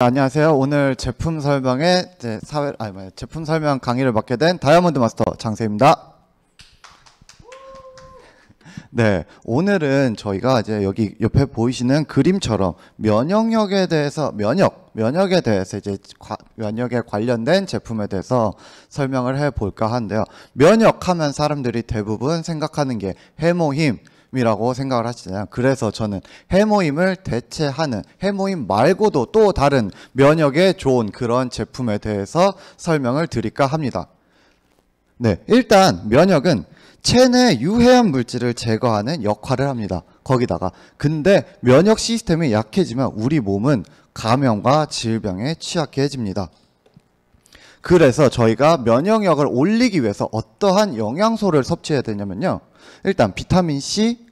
안녕하세요. 오늘 제품 설명에 사회 아니 뭐 제품 설명 강의를 맡게 된 다이아몬드 마스터 장세입니다. 네, 오늘은 저희가 이제 여기 옆에 보이시는 그림처럼 면역력에 대해서 면역 면역에 대해서 이제 과, 면역에 관련된 제품에 대해서 설명을 해 볼까 하는데요. 면역하면 사람들이 대부분 생각하는 게 해모 힘 모임이라고 생각을 하시잖아요. 그래서 저는 해모임을 대체하는 해모임 말고도 또 다른 면역에 좋은 그런 제품에 대해서 설명을 드릴까 합니다. 네, 일단 면역은 체내 유해한 물질을 제거하는 역할을 합니다. 거기다가 근데 면역 시스템이 약해지면 우리 몸은 감염과 질병에 취약해집니다. 그래서 저희가 면역력을 올리기 위해서 어떠한 영양소를 섭취해야 되냐면요. 일단 비타민 C,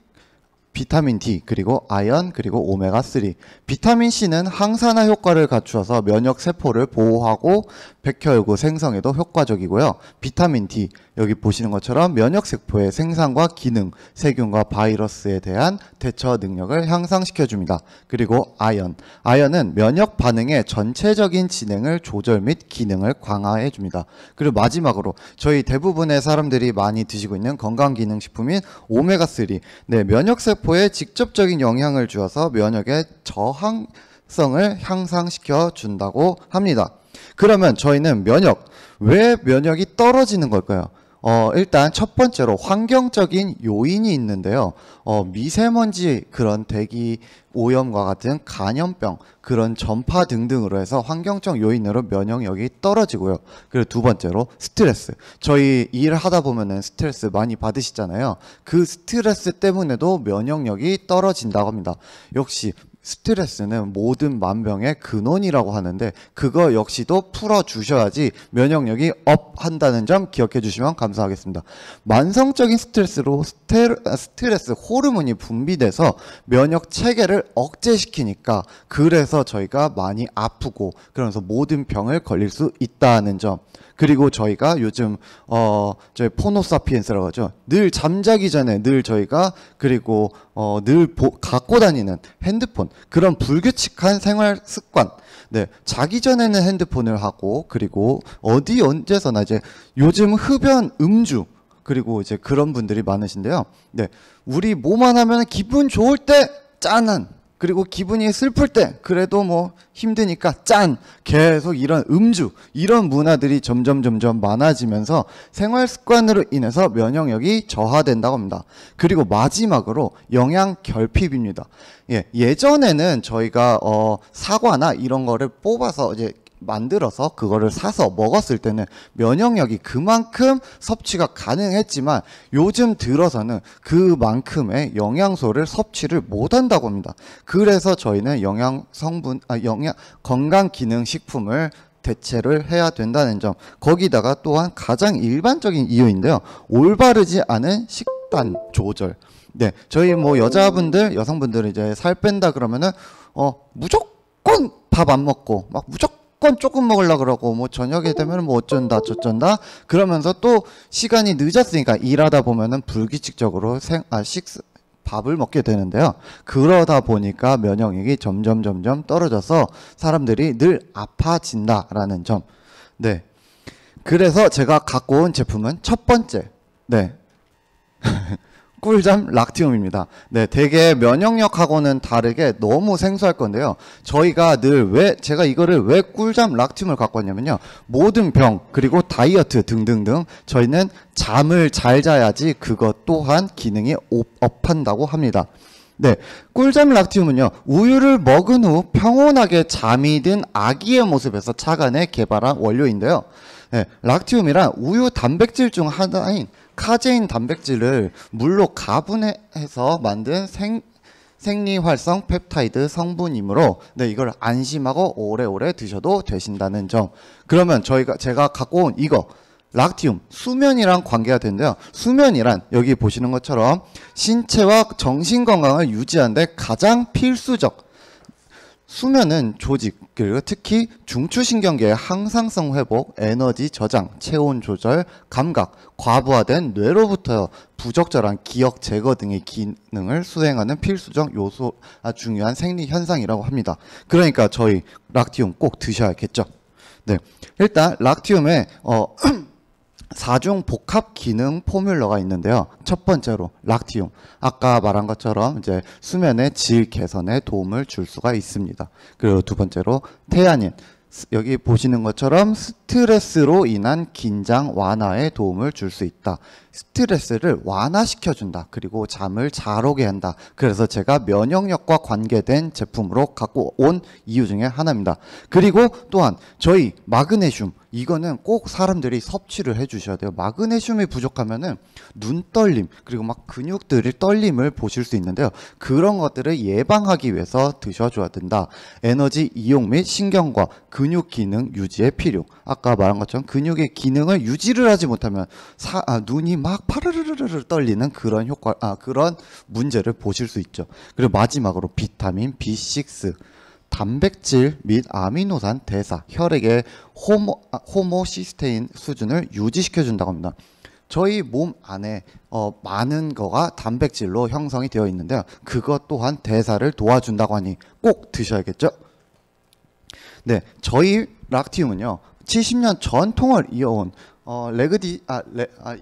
비타민 D, 그리고 아연, 그리고 오메가3. 비타민 C는 항산화 효과를 갖추어서 면역 세포를 보호하고 백혈구 생성에도 효과적이고요. 비타민 D, 여기 보시는 것처럼 면역세포의 생산과 기능, 세균과 바이러스에 대한 대처 능력을 향상시켜줍니다. 그리고 아연. 아연은 면역 반응의 전체적인 진행을 조절 및 기능을 강화해줍니다. 그리고 마지막으로 저희 대부분의 사람들이 많이 드시고 있는 건강기능식품인 오메가3. 네, 면역세포에 직접적인 영향을 주어서 면역의 저항성을 향상시켜 준다고 합니다. 그러면 저희는 면역, 왜 면역이 떨어지는 걸까요? 어, 일단 첫 번째로 환경적인 요인이 있는데요. 어, 미세먼지 그런 대기 오염과 같은 간염병 그런 전파 등등으로 해서 환경적 요인으로 면역력이 떨어지고요. 그리고 두 번째로 스트레스. 저희 일을 하다 보면은 스트레스 많이 받으시잖아요. 그 스트레스 때문에도 면역력이 떨어진다고 합니다. 역시 스트레스는 모든 만병의 근원이라고 하는데 그거 역시도 풀어주셔야지 면역력이 업 한다는 점 기억해 주시면 감사하겠습니다. 만성적인 스트레스로 아, 스트레스 호르몬이 분비돼서 면역 체계를 억제시키니까 그래서 저희가 많이 아프고 그러면서 모든 병을 걸릴 수 있다는 점 그리고 저희가 요즘 어 저희 포노사피엔스라고 하죠. 늘 잠자기 전에 늘 저희가 그리고 어, 늘 보, 갖고 다니는 핸드폰 그런 불규칙한 생활 습관 네 자기 전에는 핸드폰을 하고 그리고 어디 언제서나 이제 요즘 흡연 음주 그리고 이제 그런 분들이 많으신데요 네 우리 뭐만 하면 기분 좋을 때 짠한 그리고 기분이 슬플 때 그래도 뭐 힘드니까 짠 계속 이런 음주 이런 문화들이 점점 점점 많아지면서 생활 습관으로 인해서 면역력이 저하된다고 합니다. 그리고 마지막으로 영양 결핍입니다. 예, 예전에는 저희가 어 사과나 이런 거를 뽑아서 이제 만들어서 그거를 사서 먹었을 때는 면역력이 그만큼 섭취가 가능했지만 요즘 들어서는 그만큼의 영양소를 섭취를 못 한다고 합니다. 그래서 저희는 영양 성분 아 영양 건강 기능 식품을 대체를 해야 된다는 점. 거기다가 또한 가장 일반적인 이유인데요. 올바르지 않은 식단 조절. 네. 저희 뭐 여자분들, 여성분들은 이제 살 뺀다 그러면은 어 무조건 밥 안 먹고 막 무조건 무조건 조금 먹으려 그러고 뭐 저녁이 되면 뭐 어쩐다 저쩐다 그러면서 또 시간이 늦었으니까 일하다 보면은 불규칙적으로 생, 아, 식 밥을 먹게 되는데요. 그러다 보니까 면역력이 점점 점점 떨어져서 사람들이 늘 아파진다라는 점. 네. 그래서 제가 갖고 온 제품은 첫 번째. 네. 꿀잠 락티움입니다. 네, 되게 면역력하고는 다르게 너무 생소할 건데요. 저희가 늘 왜 제가 이거를 왜 꿀잠 락티움을 갖고 왔냐면요. 모든 병 그리고 다이어트 등등등 저희는 잠을 잘 자야지 그것 또한 기능이 업한다고 합니다. 네, 꿀잠 락티움은요 우유를 먹은 후 평온하게 잠이 든 아기의 모습에서 착안해 개발한 원료인데요. 네, 락티움이란 우유 단백질 중 하나인 카제인 단백질을 물로 가분해서 만든 생, 생리활성 펩타이드 성분이므로 네, 이걸 안심하고 오래오래 드셔도 되신다는 점. 그러면 저희가 제가 갖고 온 이거 락티움 수면이랑 관계가 되는데요. 수면이란 여기 보시는 것처럼 신체와 정신 건강을 유지하는데 가장 필수적 수면은 조직, 그리고 특히 중추신경계의 항상성 회복, 에너지 저장, 체온 조절, 감각, 과부하된 뇌로부터 부적절한 기억 제거 등의 기능을 수행하는 필수적 요소, 아, 중요한 생리 현상이라고 합니다. 그러니까 저희 락티움 꼭 드셔야겠죠. 네. 일단 락티움의 어, 사중 복합 기능 포뮬러가 있는데요. 첫 번째로 락티움. 아까 말한 것처럼 이제 수면의 질 개선에 도움을 줄 수가 있습니다. 그리고 두 번째로 태아닌. 여기 보시는 것처럼 스트레스로 인한 긴장 완화에 도움을 줄 수 있다. 스트레스를 완화시켜준다. 그리고 잠을 잘 오게 한다. 그래서 제가 면역력과 관계된 제품으로 갖고 온 이유 중에 하나입니다. 그리고 또한 저희 마그네슘 이거는 꼭 사람들이 섭취를 해주셔야 돼요. 마그네슘이 부족하면은 눈떨림 그리고 막 근육들이 떨림을 보실 수 있는데요. 그런 것들을 예방하기 위해서 드셔줘야 된다. 에너지 이용 및 신경과 근육 기능 유지에 필요. 아까 말한 것처럼 근육의 기능을 유지를 하지 못하면 사, 아, 눈이 막 파르르르르 떨리는 그런 효과, 아, 그런 문제를 보실 수 있죠. 그리고 마지막으로 비타민 B6. 단백질 및 아미노산 대사, 혈액의 호모, 아, 호모시스테인 수준을 유지시켜준다고 합니다. 저희 몸 안에 어, 많은 거가 단백질로 형성이 되어 있는데요. 그것 또한 대사를 도와준다고 하니 꼭 드셔야겠죠? 네, 저희 락티움은요. 70년 전통을 이어온 어, 레그디 아, 레, 아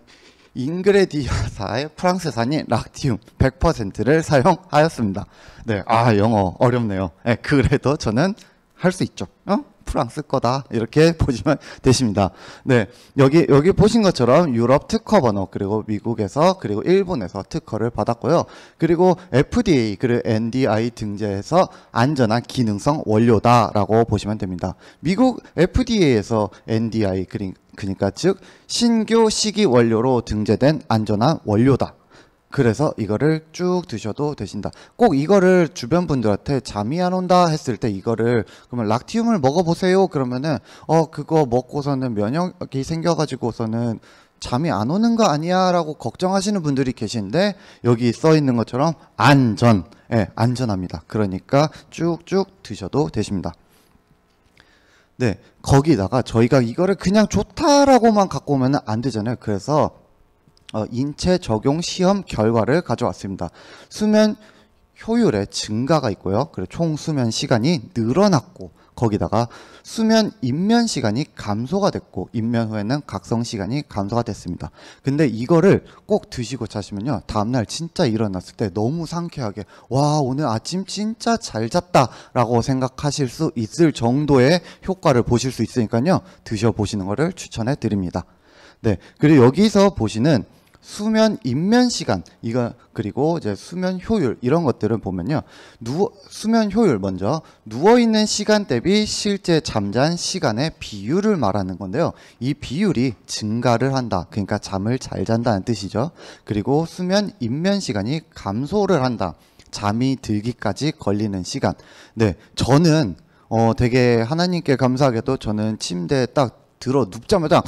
잉그레디아사의 프랑스산인 락티움 100%를 사용하였습니다. 네, 아 영어 어렵네요. 네, 그래도 저는 할 수 있죠. 어? 프랑스 거다 이렇게 보시면 되십니다. 네, 여기 여기 보신 것처럼 유럽 특허 번호 그리고 미국에서 그리고 일본에서 특허를 받았고요. 그리고 FDA 그리고 NDI 등재해서 안전한 기능성 원료다라고 보시면 됩니다. 미국 FDA에서 NDI 그러니까 즉 신규 시기 원료로 등재된 안전한 원료다. 그래서 이거를 쭉 드셔도 되신다. 꼭 이거를 주변 분들한테 잠이 안 온다 했을 때 이거를 그러면 락티움을 먹어보세요. 그러면은 어 그거 먹고서는 면역이 생겨가지고서는 잠이 안 오는 거 아니야라고 걱정하시는 분들이 계신데 여기 써 있는 것처럼 안전, 예, 네, 안전합니다. 그러니까 쭉쭉 드셔도 되십니다. 네, 거기다가 저희가 이거를 그냥 좋다라고만 갖고 오면 안 되잖아요. 그래서 어, 인체 적용 시험 결과를 가져왔습니다. 수면 효율의 증가가 있고요. 그리고 총 수면 시간이 늘어났고 거기다가 수면 입면 시간이 감소가 됐고 입면 후에는 각성 시간이 감소가 됐습니다. 근데 이거를 꼭 드시고 자시면요. 다음날 진짜 일어났을 때 너무 상쾌하게 와 오늘 아침 진짜 잘 잤다 라고 생각하실 수 있을 정도의 효과를 보실 수 있으니까요. 드셔보시는 것을 추천해 드립니다. 네, 그리고 여기서 보시는 수면 입면 시간 이거 그리고 이제 수면 효율 이런 것들은 보면요 누워 수면 효율 먼저 누워 있는 시간 대비 실제 잠잔 시간의 비율을 말하는 건데요 이 비율이 증가를 한다 그러니까 잠을 잘 잔다는 뜻이죠 그리고 수면 입면 시간이 감소를 한다 잠이 들기까지 걸리는 시간 네 저는 어 되게 하나님께 감사하게도 저는 침대에 딱 들어 눕자마자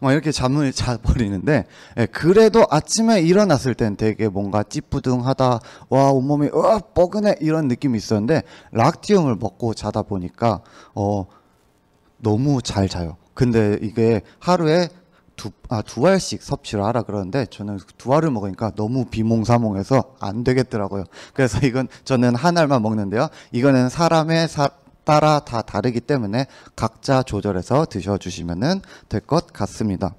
막 이렇게 잠을 자버리는데 예, 그래도 아침에 일어났을 땐 되게 뭔가 찌뿌둥하다 와 온몸이 으 뻐근해 이런 느낌이 있었는데 락티움을 먹고 자다 보니까 어 너무 잘 자요. 근데 이게 하루에 두, 아, 두 알씩 섭취를 하라 그러는데 저는 두 알을 먹으니까 너무 비몽사몽해서 안 되겠더라고요. 그래서 이건 저는 한 알만 먹는데요. 이거는 사람의 사, 따라 다 다르기 때문에 각자 조절해서 드셔주시면 될 것 같습니다.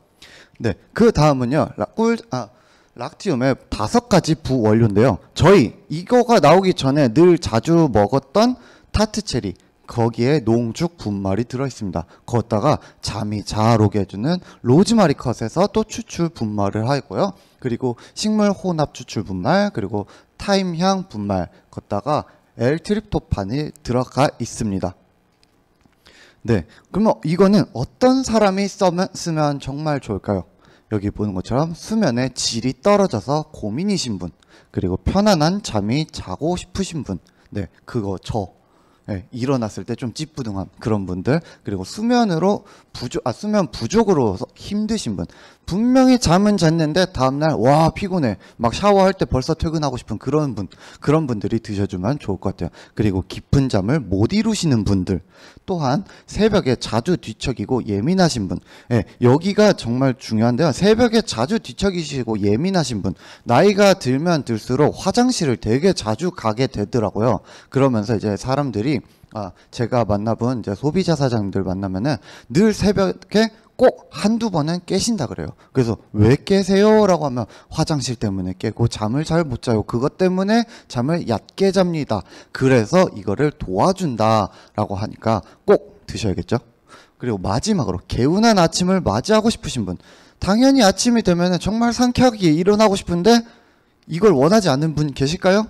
네, 그 다음은요. 꿀, 아, 락티움의 다섯 가지 부원료인데요. 저희 이거가 나오기 전에 늘 자주 먹었던 타트 체리 거기에 농축 분말이 들어있습니다. 거다가 잠이 잘 오게 해주는 로즈마리 컷에서 또 추출 분말을 하고요. 그리고 식물 혼합 추출 분말 그리고 타임향 분말 거다가 L트립토판이 들어가 있습니다. 네, 그러면 이거는 어떤 사람이 써면, 쓰면 정말 좋을까요? 여기 보는 것처럼 수면의 질이 떨어져서 고민이신 분, 그리고 편안한 잠이 자고 싶으신 분, 네, 그거 저 예, 일어났을 때 좀 찌뿌둥한 그런 분들 그리고 수면으로 부족 아 수면 부족으로 힘드신 분 분명히 잠은 잤는데 다음날 와 피곤해 막 샤워할 때 벌써 퇴근하고 싶은 그런 분 그런 분들이 드셔주면 좋을 것 같아요 그리고 깊은 잠을 못 이루시는 분들 또한 새벽에 자주 뒤척이고 예민하신 분 예, 여기가 정말 중요한데요 새벽에 자주 뒤척이시고 예민하신 분 나이가 들면 들수록 화장실을 되게 자주 가게 되더라고요 그러면서 이제 사람들이 분들이 아, 제가 만나본 이제 소비자 사장님들 만나면은 늘 새벽에 꼭 한두 번은 깨신다 그래요. 그래서 왜 깨세요? 라고 하면 화장실 때문에 깨고 잠을 잘 못 자요. 그것 때문에 잠을 얕게 잡니다. 그래서 이거를 도와준다 라고 하니까 꼭 드셔야겠죠. 그리고 마지막으로 개운한 아침을 맞이하고 싶으신 분. 당연히 아침이 되면 정말 상쾌하게 일어나고 싶은데 이걸 원하지 않는 분 계실까요?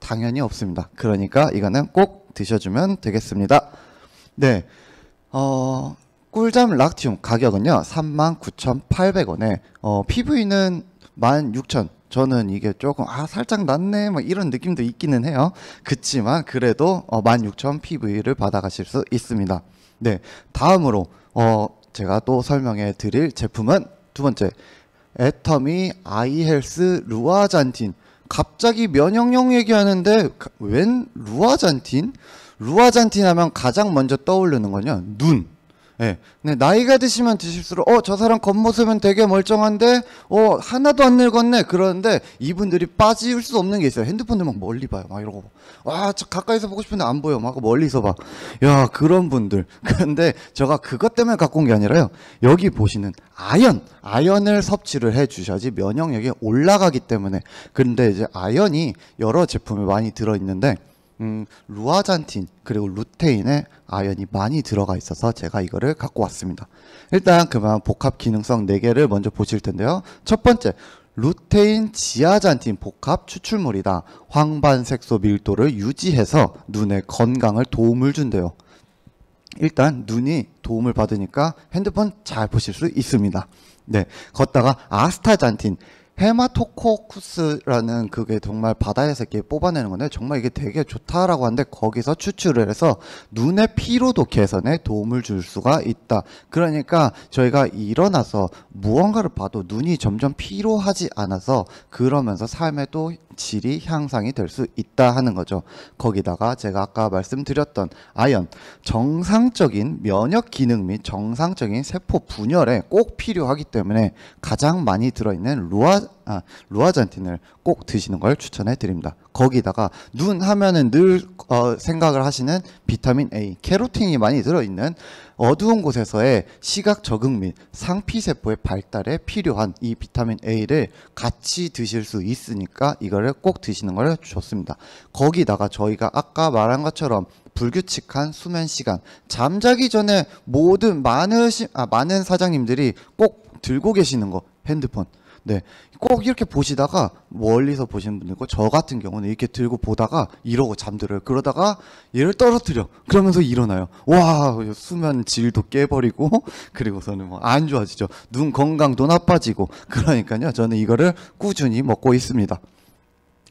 당연히 없습니다. 그러니까 이거는 꼭 드셔주면 되겠습니다. 네. 어, 꿀잠 락티움 가격은요, 39,800원에, 어, PV는 16,000. 저는 이게 조금, 아, 살짝 낮네, 뭐 이런 느낌도 있기는 해요. 그치만, 그래도, 어, 16,000 PV를 받아가실 수 있습니다. 네. 다음으로, 어, 제가 또 설명해 드릴 제품은 두 번째, 애터미 아이헬스 루아잔틴. 갑자기 면역력 얘기하는데 웬 루아잔틴? 루아잔틴 하면 가장 먼저 떠오르는 거냐? 눈. 네. 네. 나이가 드시면 드실수록 어 저 사람 겉모습은 되게 멀쩡한데 어 하나도 안 늙었네 그러는데 이분들이 빠질 수 없는 게 있어요. 핸드폰을 막 멀리 봐요. 막 이러고 와 저 가까이서 보고 싶은데 안 보여. 막 멀리서 봐. 야 그런 분들. 근데 제가 그것 때문에 갖고 온 게 아니라요. 여기 보시는 아연 아연을 섭취를 해 주셔야지 면역력이 올라가기 때문에. 근데 이제 아연이 여러 제품에 많이 들어 있는데 음, 루아잔틴 그리고 루테인에 아연이 많이 들어가 있어서 제가 이거를 갖고 왔습니다. 일단 그만 복합 기능성 4개를 먼저 보실 텐데요. 첫 번째, 루테인 지아잔틴 복합 추출물이다. 황반색소 밀도를 유지해서 눈의 건강을 도움을 준대요. 일단 눈이 도움을 받으니까 핸드폰 잘 보실 수 있습니다. 네, 걷다가 아스타잔틴 헤마토코쿠스라는 그게 정말 바다에서 이렇게 뽑아내는 건데 정말 이게 되게 좋다라고 하는데 거기서 추출을 해서 눈의 피로도 개선에 도움을 줄 수가 있다. 그러니까 저희가 일어나서 무언가를 봐도 눈이 점점 피로하지 않아서 그러면서 삶의 또 질이 향상이 될 수 있다 하는 거죠. 거기다가 제가 아까 말씀드렸던 아연 정상적인 면역 기능 및 정상적인 세포 분열에 꼭 필요하기 때문에 가장 많이 들어있는 루아 아, 루아잔틴을 꼭 드시는 걸 추천해 드립니다. 거기다가 눈 하면은 늘 어, 생각을 하시는 비타민 A, 캐로틴이 많이 들어있는 어두운 곳에서의 시각 적응 및 상피 세포의 발달에 필요한 이 비타민 A를 같이 드실 수 있으니까 이거를 꼭 드시는 걸 좋습니다. 거기다가 저희가 아까 말한 것처럼 불규칙한 수면 시간, 잠자기 전에 모든 많은 아, 많은 사장님들이 꼭 들고 계시는 거 핸드폰 네. 꼭 이렇게 보시다가 멀리서 보시는 분들 있고 저 같은 경우는 이렇게 들고 보다가 이러고 잠들어요. 그러다가 얘를 떨어뜨려. 그러면서 일어나요. 와, 수면 질도 깨버리고 그리고서는 뭐 안 좋아지죠. 눈 건강도 나빠지고 그러니까요. 저는 이거를 꾸준히 먹고 있습니다.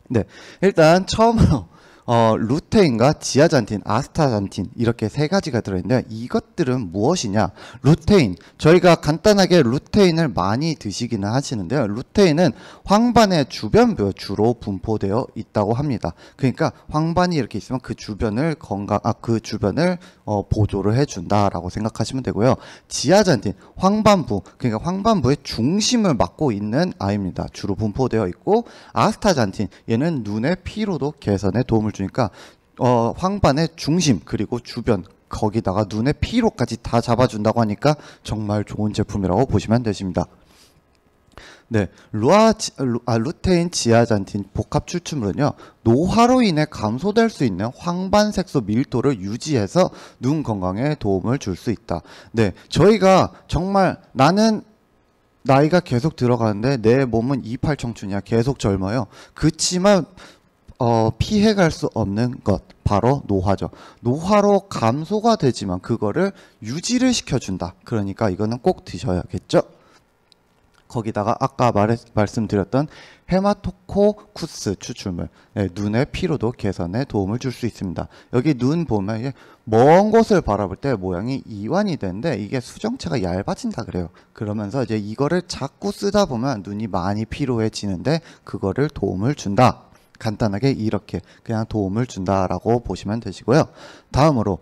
네. 일단 처음으로 어, 루테인과 지아잔틴, 아스타잔틴 이렇게 세 가지가 들어있는데 이것들은 무엇이냐? 루테인 저희가 간단하게 루테인을 많이 드시기는 하시는데요. 루테인은 황반의 주변부에 주로 분포되어 있다고 합니다. 그러니까 황반이 이렇게 있으면 그 주변을 건강 아그 주변을 어, 보조를 해준다라고 생각하시면 되고요. 지아잔틴 황반부 그러니까 황반부의 중심을 맡고 있는 아입니다. 주로 분포되어 있고 아스타잔틴 얘는 눈의 피로도 개선에 도움을 주니까 어, 황반의 중심 그리고 주변 거기다가 눈의 피로까지 다 잡아준다고 하니까 정말 좋은 제품이라고 보시면 되십니다. 네, 루아, 루, 아, 루테인 지아잔틴 복합 추출물은요 노화로 인해 감소될 수 있는 황반색소 밀도를 유지해서 눈 건강에 도움을 줄 수 있다. 네, 저희가 정말 나는 나이가 계속 들어가는데 내 몸은 28 청춘이야. 계속 젊어요. 그치만 어, 피해갈 수 없는 것 바로 노화죠. 노화로 감소가 되지만 그거를 유지를 시켜준다. 그러니까 이거는 꼭 드셔야겠죠. 거기다가 아까 말했 말씀드렸던 헤마토코쿠스 추출물 네, 눈의 피로도 개선에 도움을 줄 수 있습니다. 여기 눈 보면 먼 곳을 바라볼 때 모양이 이완이 되는데 이게 수정체가 얇아진다 그래요. 그러면서 이제 이거를 자꾸 쓰다 보면 눈이 많이 피로해지는데 그거를 도움을 준다. 간단하게 이렇게 그냥 도움을 준다라고 보시면 되시고요. 다음으로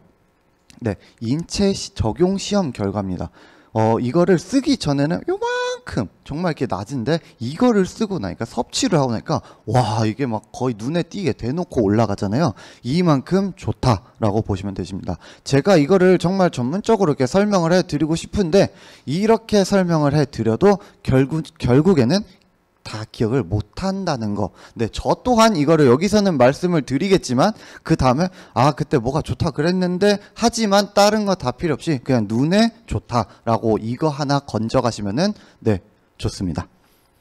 네 인체 적용 시험 결과입니다. 어 이거를 쓰기 전에는 요만큼 정말 이렇게 낮은데 이거를 쓰고 나니까 섭취를 하고 나니까 와 이게 막 거의 눈에 띄게 대놓고 올라가잖아요. 이만큼 좋다라고 보시면 되십니다. 제가 이거를 정말 전문적으로 이렇게 설명을 해드리고 싶은데 이렇게 설명을 해드려도 결국 결국에는 다 기억을 못 한다는 거. 네, 저 또한 이거를 여기서는 말씀을 드리겠지만 그 다음에 아 그때 뭐가 좋다 그랬는데 하지만 다른 거 다 필요 없이 그냥 눈에 좋다라고 이거 하나 건져 가시면은 네 좋습니다.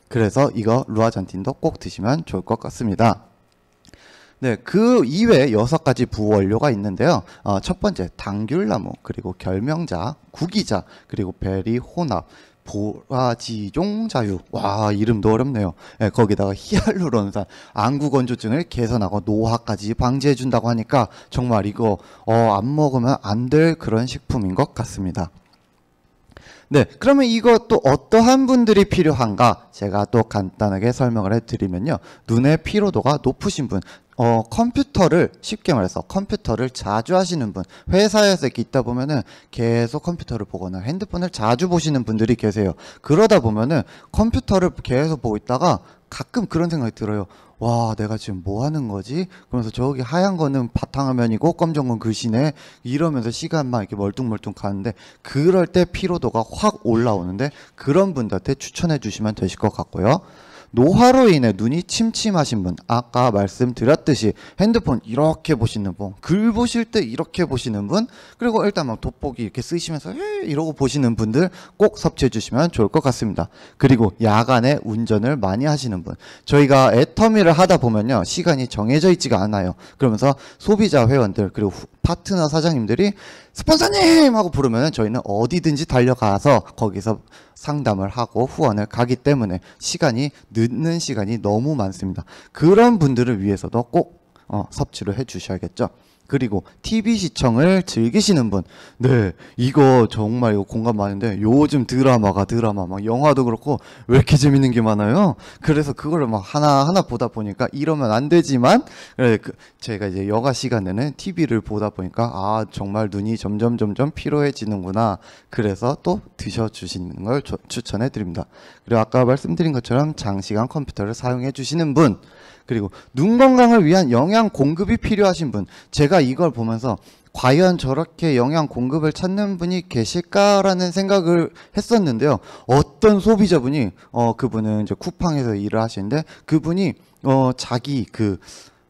그래서 이거 루아잔틴도 꼭 드시면 좋을 것 같습니다. 네, 그 이외에 여섯 가지 부원료가 있는데요. 어, 첫 번째 당귤나무, 그리고 결명자, 구기자, 그리고 베리호납, 보라지종 자유 와 이름도 어렵네요 네, 거기다가 히알루론산 안구 건조증을 개선하고 노화까지 방지해 준다고 하니까 정말 이거 어, 안 먹으면 안 될 그런 식품인 것 같습니다 네, 그러면 이것도 어떠한 분들이 필요한가? 제가 또 간단하게 설명을 해드리면요. 눈의 피로도가 높으신 분, 어, 컴퓨터를 쉽게 말해서 컴퓨터를 자주 하시는 분 회사에서 이렇게 있다 보면은 계속 컴퓨터를 보거나 핸드폰을 자주 보시는 분들이 계세요 그러다 보면은 컴퓨터를 계속 보고 있다가 가끔 그런 생각이 들어요 와 내가 지금 뭐 하는 거지 그러면서 저기 하얀 거는 바탕화면이고 검정 건 글씨네 이러면서 시간만 이렇게 멀뚱멀뚱 가는데 그럴 때 피로도가 확 올라오는데 그런 분들한테 추천해 주시면 되실 것 같고요 노화로 인해 눈이 침침하신 분 아까 말씀드렸듯이 핸드폰 이렇게 보시는 분글 보실 때 이렇게 보시는 분 그리고 일단 막 돋보기 이렇게 쓰시면서 헤이 이러고 보시는 분들 꼭 섭취해 주시면 좋을 것 같습니다 그리고 야간에 운전을 많이 하시는 분 저희가 애터미를 하다 보면요 시간이 정해져 있지가 않아요 그러면서 소비자 회원들 그리고 후, 파트너 사장님들이 스폰서님 하고 부르면 저희는 어디든지 달려가서 거기서 상담을 하고 후원을 가기 때문에 시간이 늦는 시간이 너무 많습니다. 그런 분들을 위해서도 꼭 어, 섭취를 해 주셔야겠죠. 그리고 TV 시청을 즐기시는 분. 네, 이거 정말 이거 공감 많은데 요즘 드라마가 드라마 막 영화도 그렇고 왜 이렇게 재밌는 게 많아요? 그래서 그거를 막 하나하나 보다 보니까 이러면 안 되지만 네, 그 제가 이제 여가 시간에는 TV를 보다 보니까 아, 정말 눈이 점점 점점 피로해지는구나. 그래서 또 드셔 주시는 걸 추천해 드립니다. 그리고 아까 말씀드린 것처럼 장시간 컴퓨터를 사용해 주시는 분. 그리고 눈 건강을 위한 영양 공급이 필요하신 분. 제가 이걸 보면서 과연 저렇게 영양 공급을 찾는 분이 계실까라는 생각을 했었는데요. 어떤 소비자분이 어 그분은 이제 쿠팡에서 일을 하시는데 그분이 어 자기 그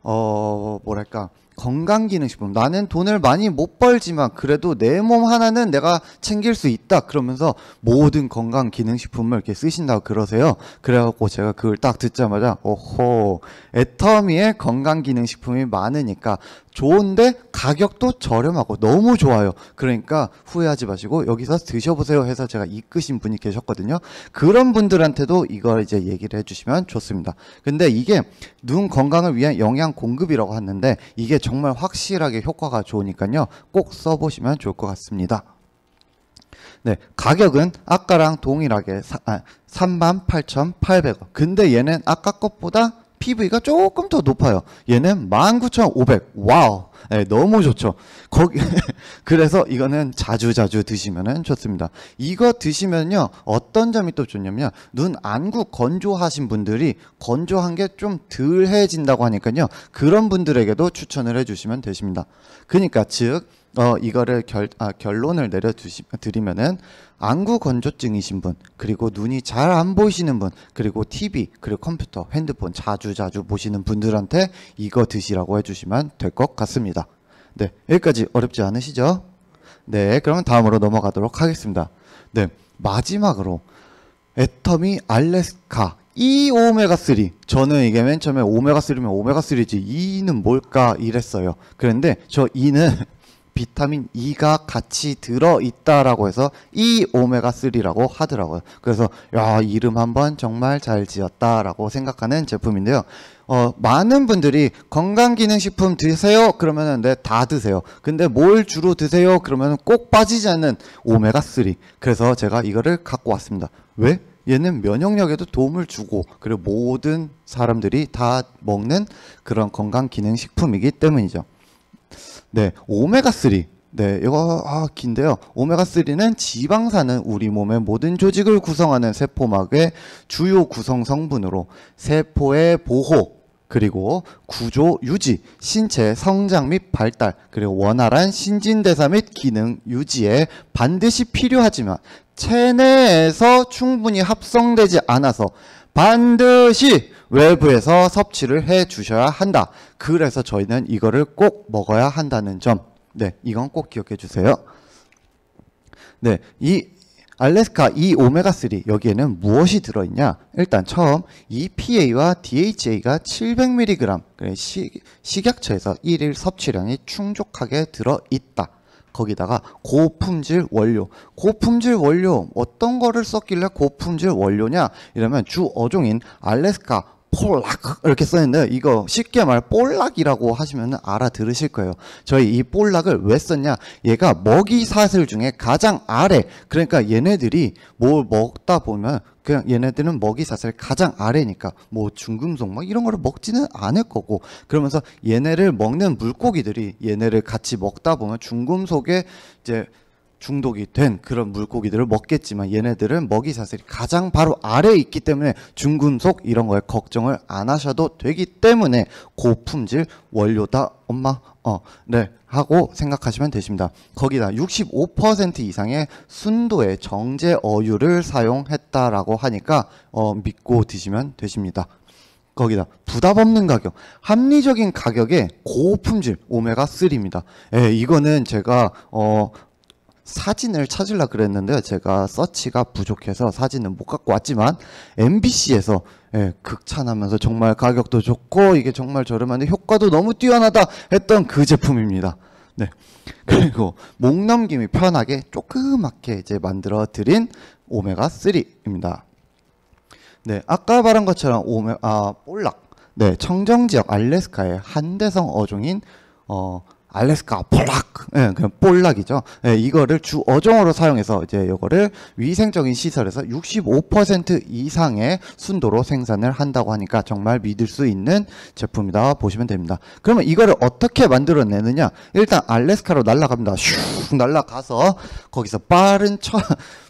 어 뭐랄까 건강기능식품. 나는 돈을 많이 못 벌지만 그래도 내 몸 하나는 내가 챙길 수 있다. 그러면서 모든 건강기능식품을 이렇게 쓰신다고 그러세요. 그래갖고 제가 그걸 딱 듣자마자, 오호, 애터미에 건강기능식품이 많으니까 좋은데 가격도 저렴하고 너무 좋아요. 그러니까 후회하지 마시고 여기서 드셔보세요 해서 제가 이끄신 분이 계셨거든요. 그런 분들한테도 이걸 이제 얘기를 해주시면 좋습니다. 근데 이게 눈 건강을 위한 영양 공급이라고 하는데 이게 정말 확실하게 효과가 좋으니까요. 꼭 써보시면 좋을 것 같습니다. 네, 가격은 아까랑 동일하게 아, 38,800원. 근데 얘는 아까 것보다 PV가 조금 더 높아요. 얘는 19,500. 와우. 네, 너무 좋죠. 거기 그래서 이거는 자주 자주 드시면 좋습니다. 이거 드시면요 어떤 점이 또 좋냐면 눈 안구 건조하신 분들이 건조한 게 좀 덜해진다고 하니까요 그런 분들에게도 추천을 해주시면 되십니다. 그러니까 즉 어, 이거를 결, 아, 결론을 내려드리면은 안구 건조증이신 분, 그리고 눈이 잘 안 보이시는 분, 그리고 TV, 그리고 컴퓨터, 핸드폰 자주 자주 보시는 분들한테 이거 드시라고 해주시면 될 것 같습니다. 네, 여기까지 어렵지 않으시죠? 네, 그러면 다음으로 넘어가도록 하겠습니다. 네, 마지막으로 애터미 알래스카 이 오메가 3 저는 이게 맨 처음에 오메가 3면 오메가 3지 이는 뭘까 이랬어요. 그런데 저 이는 비타민 E가 같이 들어 있다라고 해서 이 e 오메가 3라고 하더라고요. 그래서 야 이름 한번 정말 잘 지었다라고 생각하는 제품인데요. 어, 많은 분들이 건강기능식품 드세요 그러면은 네, 다 드세요. 근데 뭘 주로 드세요 그러면은 꼭 빠지지 않는 오메가 3. 그래서 제가 이거를 갖고 왔습니다. 왜? 얘는 면역력에도 도움을 주고 그리고 모든 사람들이 다 먹는 그런 건강 기능 식품이기 때문이죠. 네, 오메가 3. 네, 이거 아, 긴데요. 오메가 3는 지방산은 우리 몸의 모든 조직을 구성하는 세포막의 주요 구성 성분으로 세포의 보호 그리고 구조 유지, 신체 성장 및 발달, 그리고 원활한 신진대사 및 기능 유지에 반드시 필요하지만 체내에서 충분히 합성되지 않아서 반드시 외부에서 섭취를 해 주셔야 한다. 그래서 저희는 이거를 꼭 먹어야 한다는 점. 네, 이건 꼭 기억해 주세요. 네, 이 알래스카 이 오메가3 여기에는 무엇이 들어있냐? 일단 처음 EPA와 DHA가 700mg 식약처에서 1일 섭취량이 충족하게 들어있다. 거기다가 고품질 원료 고품질 원료 어떤 거를 썼길래 고품질 원료냐 이러면 주 어종인 알래스카 폴락 이렇게 써있는데 이거 쉽게 말 볼락이라고 하시면 알아들으실 거예요. 저희 이 볼락을 왜 썼냐? 얘가 먹이 사슬 중에 가장 아래 그러니까 얘네들이 뭘 뭐 먹다 보면 그냥 얘네들은 먹이 사슬 가장 아래니까 뭐 중금속 막 뭐 이런 거를 먹지는 않을 거고 그러면서 얘네를 먹는 물고기들이 얘네를 같이 먹다 보면 중금속에 이제 중독이 된 그런 물고기들을 먹겠지만 얘네들은 먹이 사슬이 가장 바로 아래에 있기 때문에 중금속 이런 거에 걱정을 안 하셔도 되기 때문에 고품질 원료다 엄마 어네 하고 생각하시면 되십니다. 거기다 65% 이상의 순도의 정제 어유를 사용했다라고 하니까 어 믿고 드시면 되십니다. 거기다 부담 없는 가격, 합리적인 가격에 고품질 오메가3입니다. 예, 이거는 제가 어 사진을 찾으려 그랬는데 요 제가 서치가 부족해서 사진은 못 갖고 왔지만 MBC에서 예, 극찬하면서 정말 가격도 좋고 이게 정말 저렴한데 효과도 너무 뛰어나다 했던 그 제품입니다. 네. 네. 그리고 목 넘김이 편하게 조그맣게 이제 만들어 드린 오메가 3입니다. 네, 아까 말한 것처럼 오메 아 볼락. 네, 청정 지역 알래스카의 한대성 어종인 어 알래스카 폴락, 예, 그냥 볼락이죠. 예, 이거를 주 어종으로 사용해서 이제 이거를 위생적인 시설에서 65% 이상의 순도로 생산을 한다고 하니까 정말 믿을 수 있는 제품이다 보시면 됩니다. 그러면 이거를 어떻게 만들어내느냐? 일단 알래스카로 날라갑니다슉날라가서 거기서 빠른 천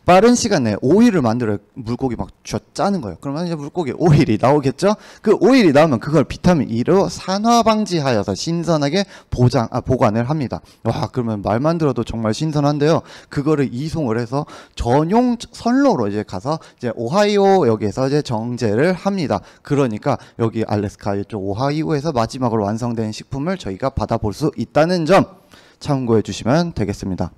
빠른 시간 내에 오일을 만들어 물고기 막 쥐어짜는 거예요. 그러면 이제 물고기 오일이 나오겠죠? 그 오일이 나오면 그걸 비타민 E로 산화 방지하여서 신선하게 보장, 아, 보관을 합니다. 와, 그러면 말만 들어도 정말 신선한데요. 그거를 이송을 해서 전용 선로로 이제 가서 이제 오하이오 여기에서 이제 정제를 합니다. 그러니까 여기 알래스카 이쪽 오하이오에서 마지막으로 완성된 식품을 저희가 받아볼 수 있다는 점 참고해 주시면 되겠습니다.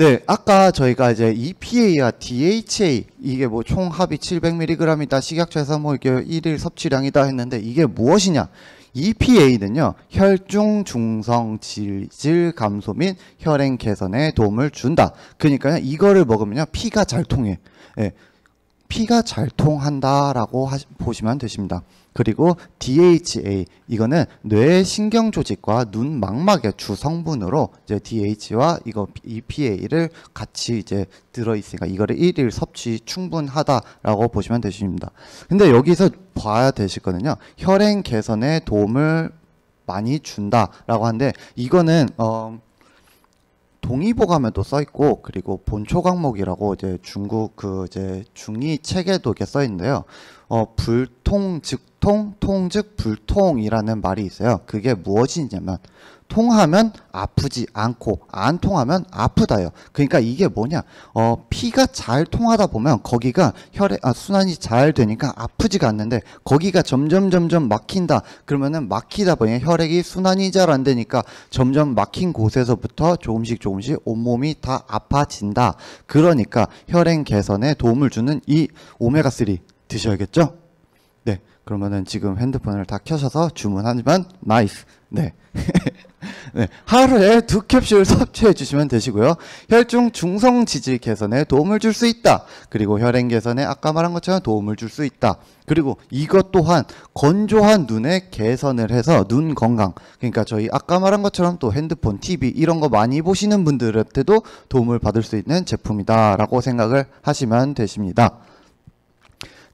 네, 아까 저희가 이제 EPA와 DHA 이게 뭐 총 합이 700mg이다 식약처에서 뭐 이게 일일 섭취량이다 했는데 이게 무엇이냐? EPA는요 혈중 중성 질질 감소 및 혈행 개선에 도움을 준다. 그러니까 이거를 먹으면요 피가 잘 통해. 예, 피가 잘 통한다라고 하시, 보시면 되십니다. 그리고 DHA 이거는 뇌 신경 조직과 눈 망막의 주 성분으로 이제 DHA와 이거 EPA를 같이 이제 들어 있으니까 이거를 1일 섭취 충분하다라고 보시면 되십니다. 근데 여기서 봐야 되시거든요. 혈행 개선에 도움을 많이 준다라고 하는데 이거는 어 동의보감에도 써 있고 그리고 본초 강목이라고 이제 중국 그 이제 중의 책에도 이렇게 써 있는데요. 어 불통 즉통 통즉 불통이라는 말이 있어요. 그게 무엇이냐면 통하면 아프지 않고 안 통하면 아프다요. 그러니까 이게 뭐냐? 어, 피가 잘 통하다 보면 거기가 혈액 아, 순환이 잘 되니까 아프지가 않는데 거기가 점점 점점 막힌다. 그러면은 막히다 보니 혈액이 순환이 잘 안 되니까 점점 막힌 곳에서부터 조금씩 조금씩 온몸이 다 아파진다. 그러니까 혈행 개선에 도움을 주는 이 오메가3 드셔야겠죠? 그러면은 지금 핸드폰을 다 켜셔서 주문하지만 나이스. 네. 네. 하루에 두 캡슐 섭취해 주시면 되시고요. 혈중 중성 지질 개선에 도움을 줄 수 있다. 그리고 혈행 개선에 아까 말한 것처럼 도움을 줄 수 있다. 그리고 이것 또한 건조한 눈의 개선을 해서 눈 건강. 그러니까 저희 아까 말한 것처럼 또 핸드폰, TV 이런 거 많이 보시는 분들한테도 도움을 받을 수 있는 제품이다라고 생각을 하시면 되십니다.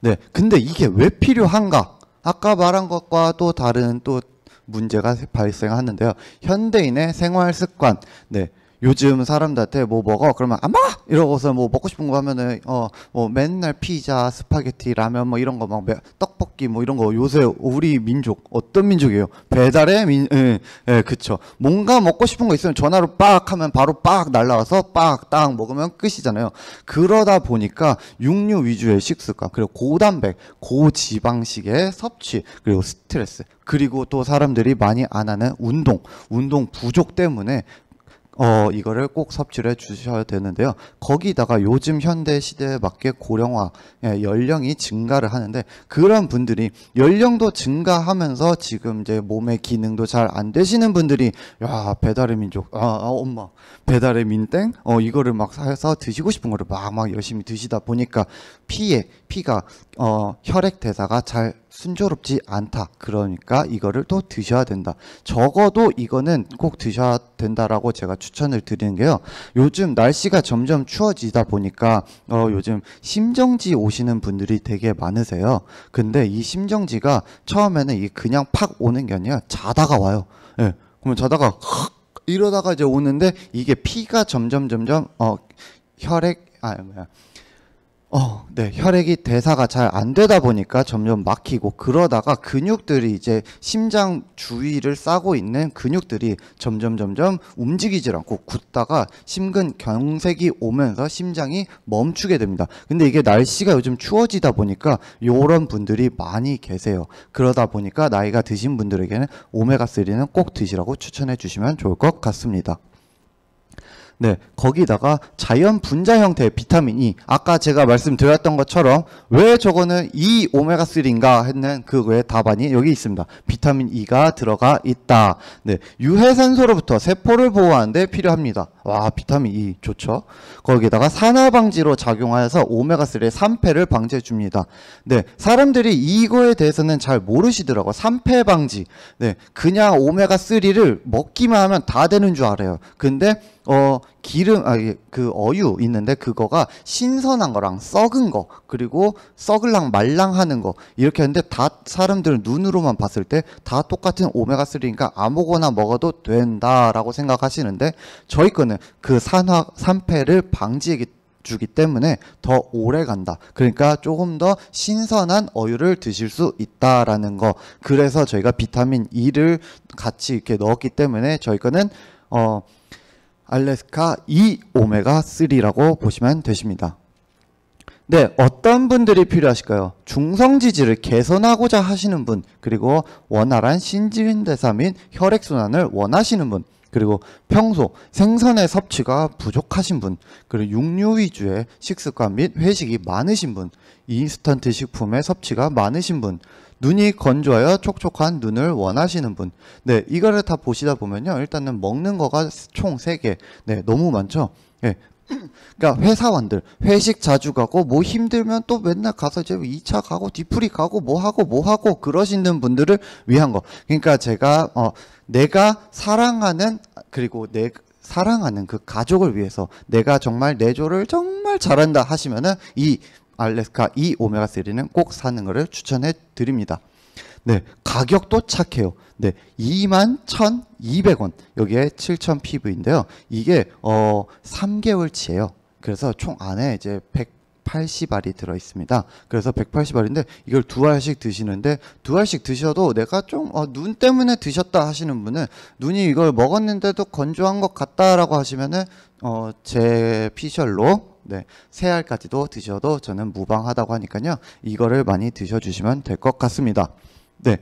네. 근데 이게 왜 필요한가? 아까 말한 것과 또 다른 또 문제가 발생하는데요. 현대인의 생활 습관. 네. 요즘 사람들한테 뭐 먹어 그러면 아마 이러고서 뭐 먹고 싶은 거 하면은 어뭐 맨날 피자 스파게티 라면 뭐 이런 거막떡 떡볶이 뭐 이런 거 요새 우리 민족 어떤 민족이에요? 배달의 민, 예, 예, 그쵸. 뭔가 먹고 싶은 거 있으면 전화로 빡 하면 바로 빡 날라와서 빡 딱 먹으면 끝이잖아요. 그러다 보니까 육류 위주의 식습관 그리고 고단백, 고지방식의 섭취 그리고 스트레스 그리고 또 사람들이 많이 안 하는 운동, 운동 부족 때문에 어, 이거를 꼭 섭취를 해 주셔야 되는데요. 거기다가 요즘 현대 시대에 맞게 고령화, 예, 연령이 증가를 하는데 그런 분들이 연령도 증가하면서 지금 이제 몸의 기능도 잘 안 되시는 분들이 야, 배달의 민족, 아, 아 엄마, 배달의 민땡? 어, 이거를 막 사서 드시고 싶은 거를 막 막 열심히 드시다 보니까 피에, 피가, 어, 혈액 대사가 잘 순조롭지 않다. 그러니까 이거를 또 드셔야 된다. 적어도 이거는 꼭 드셔야 된다라고 제가 추천을 드리는 게요. 요즘 날씨가 점점 추워지다 보니까 어 요즘 심정지 오시는 분들이 되게 많으세요. 근데 이 심정지가 처음에는 이 그냥 팍 오는 게 아니라 자다가 와요. 예. 네. 그러면 자다가 헉 이러다가 이제 오는데 이게 피가 점점 점점 어 혈액 아 뭐야 어, 네. 혈액이 대사가 잘 안 되다 보니까 점점 막히고 그러다가 근육들이 이제 심장 주위를 싸고 있는 근육들이 점점 점점 움직이질 않고 굳다가 심근경색이 오면서 심장이 멈추게 됩니다. 근데 이게 날씨가 요즘 추워지다 보니까 요런 분들이 많이 계세요. 그러다 보니까 나이가 드신 분들에게는 오메가3는 꼭 드시라고 추천해 주시면 좋을 것 같습니다. 네, 거기다가 자연 분자 형태의 비타민 E. 아까 제가 말씀드렸던 것처럼 왜 저거는 E 오메가3인가 했는 그 외의 답안이 여기 있습니다. 비타민 E가 들어가 있다. 네, 유해산소로부터 세포를 보호하는데 필요합니다. 와, 비타민 E 좋죠? 거기다가 산화방지로 작용하여서 오메가3의 산패를 방지해줍니다. 네, 사람들이 이거에 대해서는 잘 모르시더라고요. 산패방지. 네, 그냥 오메가3를 먹기만 하면 다 되는 줄 알아요. 근데 어 기름 아그 어유 있는데 그거가 신선한 거랑 썩은 거 그리고 썩을랑 말랑하는 거 이렇게 했는데 다 사람들은 눈으로만 봤을 때 다 똑같은 오메가 3니까 아무거나 먹어도 된다라고 생각하시는데 저희 거는 그 산화 산패를 방지해 주기 때문에 더 오래 간다. 그러니까 조금 더 신선한 어유를 드실 수 있다라는 거. 그래서 저희가 비타민 E를 같이 이렇게 넣었기 때문에 저희 거는 어 알래스카 2 오메가 3라고 보시면 되십니다. 네, 어떤 분들이 필요하실까요? 중성지질을 개선하고자 하시는 분, 그리고 원활한 신진대사 및 혈액순환을 원하시는 분, 그리고 평소 생선의 섭취가 부족하신 분, 그리고 육류 위주의 식습관 및 회식이 많으신 분, 인스턴트 식품의 섭취가 많으신 분, 눈이 건조하여 촉촉한 눈을 원하시는 분. 네, 이거를 다 보시다 보면요. 일단은 먹는 거가 총 세개 네, 너무 많죠. 예. 그러니까 회사원들 회식 자주 가고 뭐 힘들면 또 맨날 가서 이제 2차 가고 뒤풀이 가고 뭐 하고 뭐 하고 그러시는 분들을 위한 거. 그러니까 제가 어 내가 사랑하는 그리고 내 사랑하는 그 가족을 위해서 내가 정말 내조를 정말 잘한다 하시면은 이 알래스카 이 오메가3는 꼭 사는 것을 추천해 드립니다. 네, 가격도 착해요. 네, 21,200원. 여기에 7,000 PV인데요. 이게 어 3개월치예요. 그래서 총 안에 이제 100 180알이 들어 있습니다. 그래서 180알인데 이걸 두 알씩 드시는데 두 알씩 드셔도 내가 좀눈 어, 때문에 드셨다 하시는 분은 눈이 이걸 먹었는데도 건조한 것 같다라고 하시면은 어, 제 피셜로 네, 세 알까지도 드셔도 저는 무방하다고 하니까요. 이거를 많이 드셔주시면 될 것 같습니다. 네.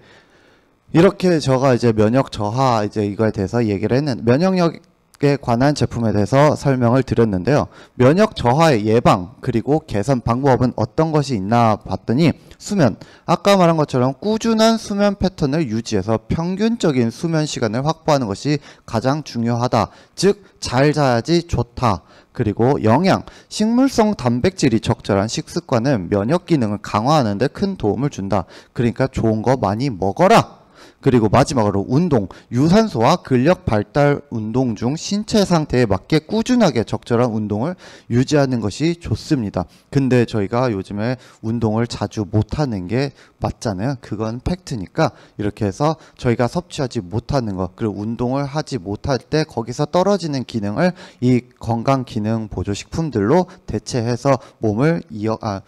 이렇게 제가 이제 면역 저하 이제 이거에 대해서 얘기를 했는데 면역력 에 관한 제품에 대해서 설명을 드렸는데요. 면역 저하의 예방 그리고 개선 방법은 어떤 것이 있나 봤더니 수면 아까 말한 것처럼 꾸준한 수면 패턴을 유지해서 평균적인 수면 시간을 확보하는 것이 가장 중요하다. 즉 잘 자야지 좋다. 그리고 영양, 식물성 단백질이 적절한 식습관은 면역 기능을 강화하는 데 큰 도움을 준다. 그러니까 좋은 거 많이 먹어라. 그리고 마지막으로 운동, 유산소와 근력 발달 운동 중 신체 상태에 맞게 꾸준하게 적절한 운동을 유지하는 것이 좋습니다. 근데 저희가 요즘에 운동을 자주 못하는 게 맞잖아요. 그건 팩트니까 이렇게 해서 저희가 섭취하지 못하는 것, 그리고 운동을 하지 못할 때 거기서 떨어지는 기능을 이 건강 기능 보조 식품들로 대체해서 몸을 이어 아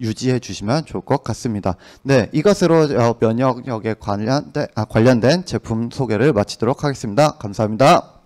유지해 주시면 좋을 것 같습니다. 네, 이것으로 어, 면역력에 관련된, 아, 관련된 제품 소개를 마치도록 하겠습니다. 감사합니다.